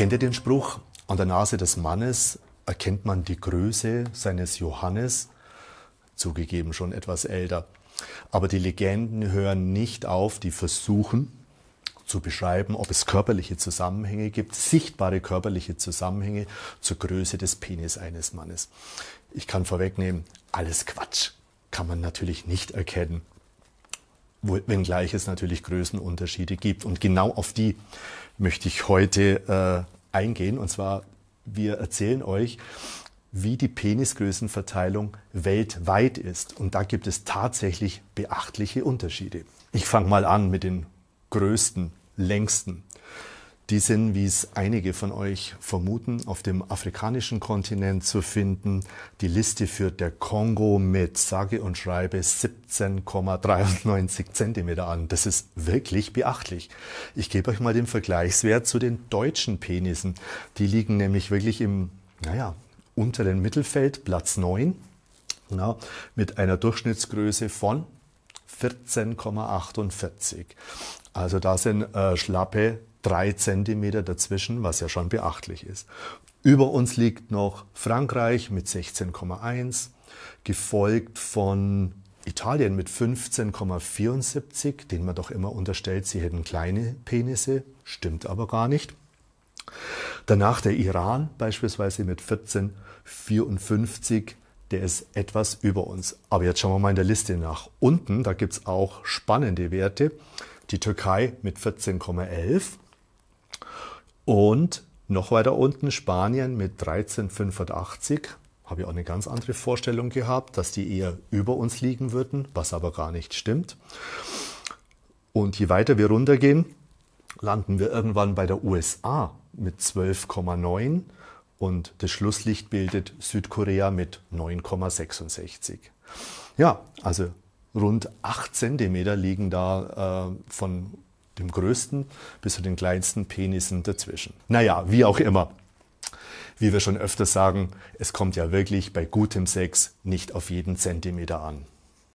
Kennt ihr den Spruch? An der Nase des Mannes erkennt man die Größe seines Johannes, zugegeben schon etwas älter. Aber die Legenden hören nicht auf, die versuchen zu beschreiben, ob es körperliche Zusammenhänge gibt, sichtbare körperliche Zusammenhänge zur Größe des Penis eines Mannes. Ich kann vorwegnehmen, alles Quatsch kann man natürlich nicht erkennen, wenngleich es natürlich Größenunterschiede gibt. Und genau auf die möchte ich heute äh, eingehen. Und zwar, wir erzählen euch, wie die Penisgrößenverteilung weltweit ist. Und da gibt es tatsächlich beachtliche Unterschiede. Ich fange mal an mit den größten, längsten die sind, wie es einige von euch vermuten, auf dem afrikanischen Kontinent zu finden. Die Liste führt der Kongo mit sage und schreibe 17,93 Zentimeter an. Das ist wirklich beachtlich. Ich gebe euch mal den Vergleichswert zu den deutschen Penissen. Die liegen nämlich wirklich im, naja, unteren Mittelfeld, Platz 9, na, mit einer Durchschnittsgröße von 14,48. Also da sind äh, schlappe drei Zentimeter dazwischen, was ja schon beachtlich ist. Über uns liegt noch Frankreich mit 16,1, gefolgt von Italien mit 15,74, denen man doch immer unterstellt, sie hätten kleine Penisse, stimmt aber gar nicht. Danach der Iran beispielsweise mit 14,54, der ist etwas über uns. Aber jetzt schauen wir mal in der Liste nach unten, da gibt's auch spannende Werte. Die Türkei mit 14,11, und noch weiter unten Spanien mit 1385. Habe ich auch eine ganz andere Vorstellung gehabt, dass die eher über uns liegen würden, was aber gar nicht stimmt. Und je weiter wir runtergehen, landen wir irgendwann bei der USA mit 12,9 und das Schlusslicht bildet Südkorea mit 9,66. Ja, also rund 8 Zentimeter liegen da äh, von dem größten bis zu den kleinsten Penissen dazwischen. Naja, wie auch immer. Wie wir schon öfter sagen, es kommt ja wirklich bei gutem Sex nicht auf jeden Zentimeter an.